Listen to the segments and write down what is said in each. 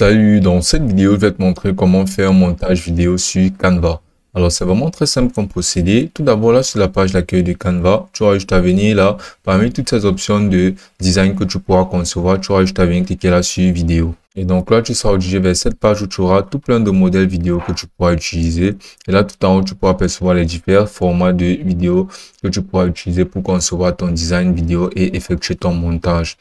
Salut, dans cette vidéo, je vais te montrer comment faire un montage vidéo sur Canva. Alors, c'est vraiment très simple comme procédé. Tout d'abord, là, sur la page d'accueil de Canva, tu auras juste à venir là, parmi toutes ces options de design que tu pourras concevoir, tu auras juste à venir cliquer là sur vidéo. Et donc là, tu seras dirigé vers cette page où tu auras tout plein de modèles vidéo que tu pourras utiliser. Et là, tout en haut, tu pourras percevoir les différents formats de vidéos que tu pourras utiliser pour concevoir ton design vidéo et effectuer ton montage.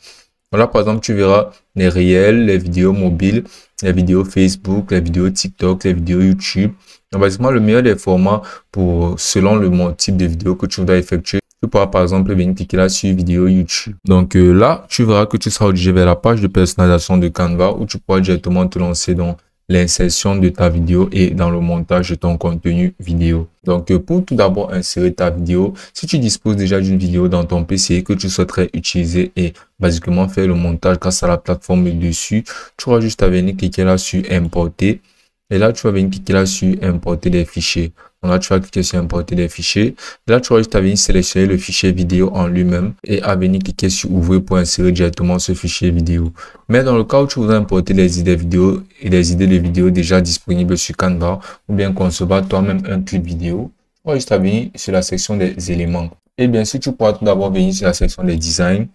Voilà, par exemple, tu verras les réels, les vidéos mobiles, les vidéos Facebook, les vidéos TikTok, les vidéos YouTube. Donc, basiquement, le meilleur des formats pour, selon le type de vidéo que tu dois effectuer, tu pourras par exemple venir cliquer là sur vidéo YouTube. Donc euh, là, tu verras que tu seras obligé vers la page de personnalisation de Canva où tu pourras directement te lancer dans l'insertion de ta vidéo et dans le montage de ton contenu vidéo. Donc, euh, pour tout d'abord insérer ta vidéo, si tu disposes déjà d'une vidéo dans ton PC que tu souhaiterais utiliser et basiquement faire le montage grâce à la plateforme dessus, tu auras juste à venir cliquer là sur importer et là, tu vas venir cliquer là sur importer des fichiers. Donc là, tu vas cliquer sur importer des fichiers. là, tu vas juste à venir sélectionner le fichier vidéo en lui-même et à venir cliquer sur ouvrir pour insérer directement ce fichier vidéo. Mais dans le cas où tu voudrais importer les idées vidéo et les idées de vidéos déjà disponibles sur Canva ou bien concevoir toi-même un clip vidéo, tu vas juste à venir sur la section des éléments. Et bien si tu pourras tout d'abord venir sur la section des designs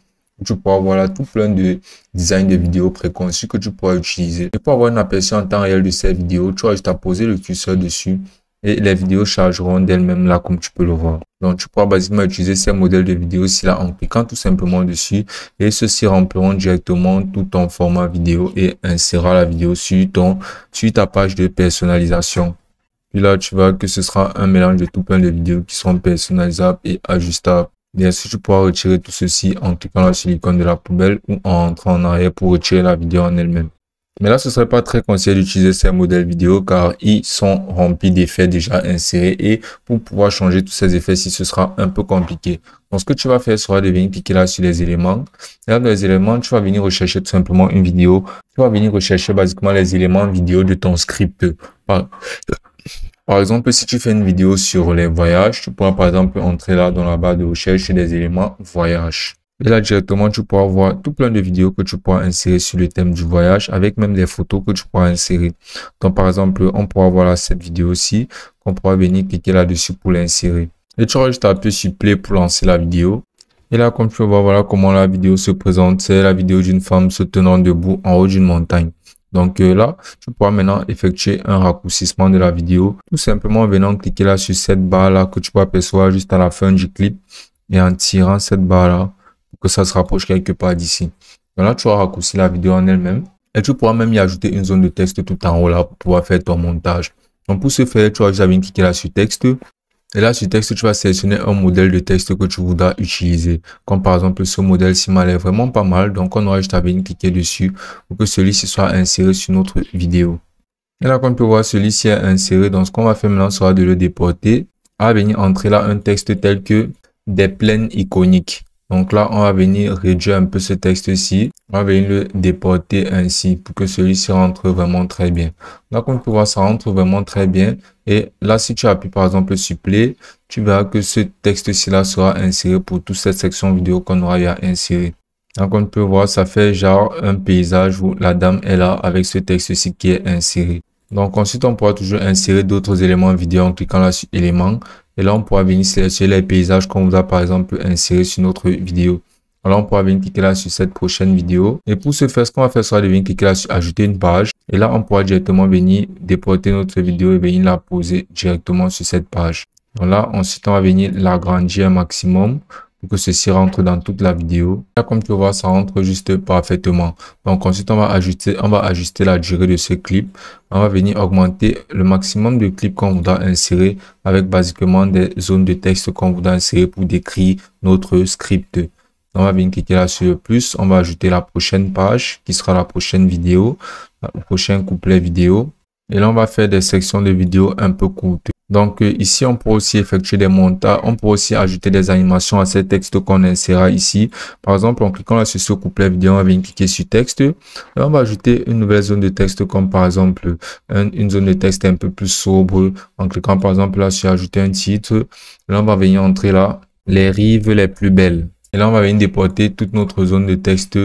tu pourras avoir là tout plein de designs de vidéos préconçus que tu pourras utiliser. Et pour avoir une aperçu en temps réel de ces vidéos, tu vas juste à poser le curseur dessus et les vidéos chargeront d'elles-mêmes là comme tu peux le voir. Donc tu pourras basiquement utiliser ces modèles de vidéos ici là en cliquant tout simplement dessus et ceux-ci rempliront directement tout ton format vidéo et insérera la vidéo sur ton sur ta page de personnalisation. Puis là tu vois que ce sera un mélange de tout plein de vidéos qui seront personnalisables et ajustables. Bien sûr, tu pourras retirer tout ceci en cliquant là sur l'icône de la poubelle ou en entrant en arrière pour retirer la vidéo en elle-même. Mais là, ce serait pas très conseillé d'utiliser ces modèles vidéo car ils sont remplis d'effets déjà insérés et pour pouvoir changer tous ces effets, si ce sera un peu compliqué. Donc, ce que tu vas faire sera de venir cliquer là sur les éléments. Et là, dans les éléments, tu vas venir rechercher tout simplement une vidéo. Tu vas venir rechercher basiquement les éléments vidéo de ton script. Par exemple, si tu fais une vidéo sur les voyages, tu pourras par exemple entrer là dans la barre de recherche des éléments voyage. Et là directement, tu pourras voir tout plein de vidéos que tu pourras insérer sur le thème du voyage avec même des photos que tu pourras insérer. Donc par exemple, on pourra voir là cette vidéo-ci qu'on pourra venir cliquer là-dessus pour l'insérer. Et tu auras juste à sur play pour lancer la vidéo. Et là, comme tu peux voir, voilà comment la vidéo se présente. C'est la vidéo d'une femme se tenant debout en haut d'une montagne. Donc euh, là, tu pourras maintenant effectuer un raccourcissement de la vidéo, tout simplement en venant cliquer là sur cette barre là que tu peux apercevoir juste à la fin du clip et en tirant cette barre là pour que ça se rapproche quelque part d'ici. Donc là, tu vas raccourcir la vidéo en elle-même et tu pourras même y ajouter une zone de texte tout en haut là pour pouvoir faire ton montage. Donc pour ce faire, tu vas juste cliquer là sur texte et là, ce texte, tu vas sélectionner un modèle de texte que tu voudras utiliser. Comme par exemple, ce modèle-ci m'a vraiment pas mal. Donc, on aurait juste à venir cliquer dessus pour que celui-ci soit inséré sur notre vidéo. Et là, comme tu voir, celui-ci est inséré. Donc, ce qu'on va faire maintenant sera de le déporter à venir entrer là un texte tel que des plaines iconiques. Donc là, on va venir réduire un peu ce texte-ci on va venir le déporter ainsi pour que celui-ci rentre vraiment très bien. Donc on peut voir, ça rentre vraiment très bien. Et là, si tu appuies par exemple sur Play, tu verras que ce texte-ci là sera inséré pour toute cette section vidéo qu'on aura à insérer. Donc, on peut voir, ça fait genre un paysage où la dame est là avec ce texte-ci qui est inséré. Donc ensuite, on pourra toujours insérer d'autres éléments vidéo en cliquant là sur éléments. Et là, on pourra venir sélectionner les paysages qu'on vous a par exemple insérés sur notre vidéo. Alors, on pourra venir cliquer là sur cette prochaine vidéo. Et pour ce faire, ce qu'on va faire, sera de venir cliquer là sur ajouter une page. Et là, on pourra directement venir déporter notre vidéo et venir la poser directement sur cette page. Donc là, ensuite, on va venir l'agrandir un maximum pour que ceci rentre dans toute la vidéo. Là, comme tu vois, ça rentre juste parfaitement. Donc ensuite, on va ajuster, on va ajuster la durée de ce clip. On va venir augmenter le maximum de clips qu'on voudra insérer avec basiquement des zones de texte qu'on voudra insérer pour décrire notre script. On va venir cliquer là sur plus. On va ajouter la prochaine page qui sera la prochaine vidéo, le prochain couplet vidéo. Et là, on va faire des sections de vidéos un peu courtes. Donc euh, ici, on peut aussi effectuer des montages. On peut aussi ajouter des animations à ces textes qu'on insérera ici. Par exemple, en cliquant là sur ce couplet vidéo, on va venir cliquer sur texte. Là, on va ajouter une nouvelle zone de texte comme par exemple une zone de texte un peu plus sobre. En cliquant par exemple là sur ajouter un titre. Là, on va venir entrer là les rives les plus belles. Et là, on va venir déporter toute notre zone de texte.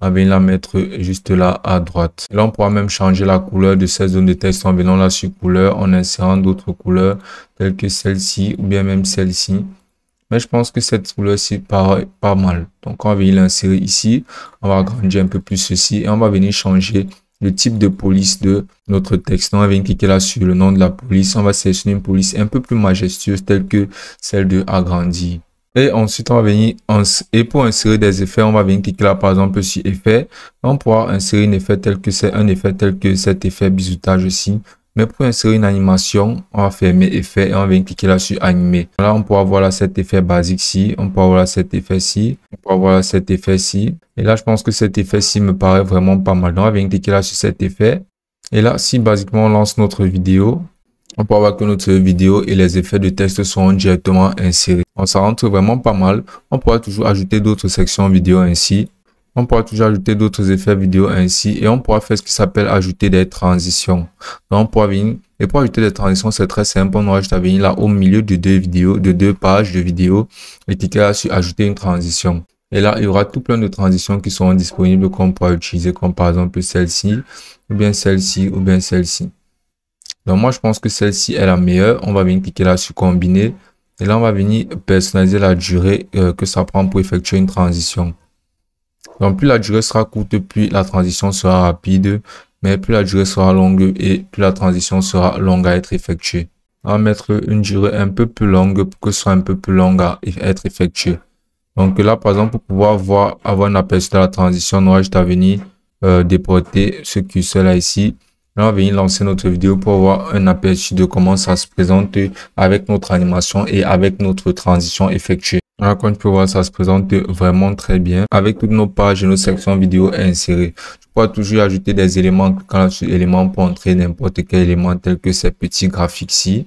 On va venir la mettre juste là à droite. Et là, on pourra même changer la couleur de cette zone de texte en venant là sur couleur, en insérant d'autres couleurs telles que celle-ci ou bien même celle-ci. Mais je pense que cette couleur-ci paraît pas mal. Donc, on va venir l'insérer ici. On va agrandir un peu plus ceci et on va venir changer le type de police de notre texte. on va venir cliquer là sur le nom de la police. On va sélectionner une police un peu plus majestueuse telle que celle de agrandir. Et ensuite, on va venir, et pour insérer des effets, on va venir cliquer là, par exemple, sur effet. On pourra insérer un effet tel que c'est, un effet tel que cet effet bisoutage ici. Mais pour insérer une animation, on va fermer effet et on va cliquer là sur animer. Là, on pourra voir là cet effet basique ici, on pourra voir cet effet ici, on pourra voir cet effet-ci. Et là, je pense que cet effet-ci me paraît vraiment pas mal. Donc, on va venir cliquer là sur cet effet. Et là, si basiquement on lance notre vidéo, on pourra voir que notre vidéo et les effets de texte sont directement insérés on ça rentre vraiment pas mal. On pourra toujours ajouter d'autres sections vidéo ainsi. On pourra toujours ajouter d'autres effets vidéo ainsi et on pourra faire ce qui s'appelle ajouter des transitions. Donc, on pourra venir et pour ajouter des transitions, c'est très simple. On va juste à venir là au milieu de deux vidéos, de deux pages de vidéos et cliquer là sur ajouter une transition. Et là, il y aura tout plein de transitions qui seront disponibles qu'on pourra utiliser, comme par exemple celle-ci, ou bien celle-ci, ou bien celle-ci. Donc moi, je pense que celle-ci est la meilleure. On va venir cliquer là sur combiner. Et là, on va venir personnaliser la durée euh, que ça prend pour effectuer une transition. Donc, plus la durée sera courte, plus la transition sera rapide, mais plus la durée sera longue et plus la transition sera longue à être effectuée. On va mettre une durée un peu plus longue pour que ce soit un peu plus longue à être effectuée. Donc là, par exemple, pour pouvoir voir, avoir la aperçu de la transition, on va juste venir euh, déporter ce curseur là ici on va venir lancer notre vidéo pour voir un aperçu de comment ça se présente avec notre animation et avec notre transition effectuée. Alors, ah, comme tu peux voir, ça se présente vraiment très bien avec toutes nos pages et nos sections vidéo insérées. Tu pourras toujours ajouter des éléments, quand sur éléments pour entrer n'importe quel élément tel que ces petits graphiques-ci.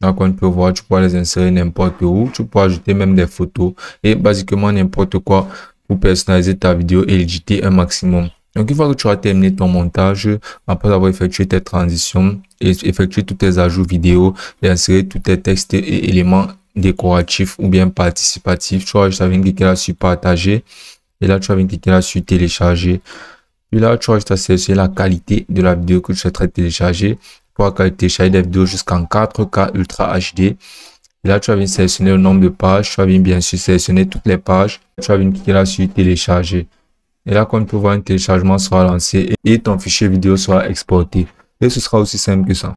Donc, ah, tu peut voir, tu pourras les insérer n'importe où. Tu peux ajouter même des photos et basiquement n'importe quoi pour personnaliser ta vidéo et l'éditer un maximum. Donc, une fois que tu auras terminé ton montage, après avoir effectué tes transitions, et effectué tous tes ajouts vidéo et inséré tous tes textes et éléments décoratifs ou bien participatifs, tu vas juste à venir cliquer là sur partager. Et là, tu vas venir cliquer là sur télécharger. Puis là, tu vas juste à sélectionner la qualité de la vidéo que tu souhaiterais télécharger. Pour qualité télécharger des vidéos jusqu'en 4K Ultra HD. là, tu vas venir sélectionner le nombre de pages. Tu vas bien sûr sélectionner toutes les pages. Tu vas venir cliquer là sur télécharger. Et là, comme tu voir un téléchargement sera lancé et ton fichier vidéo sera exporté. Et ce sera aussi simple que ça.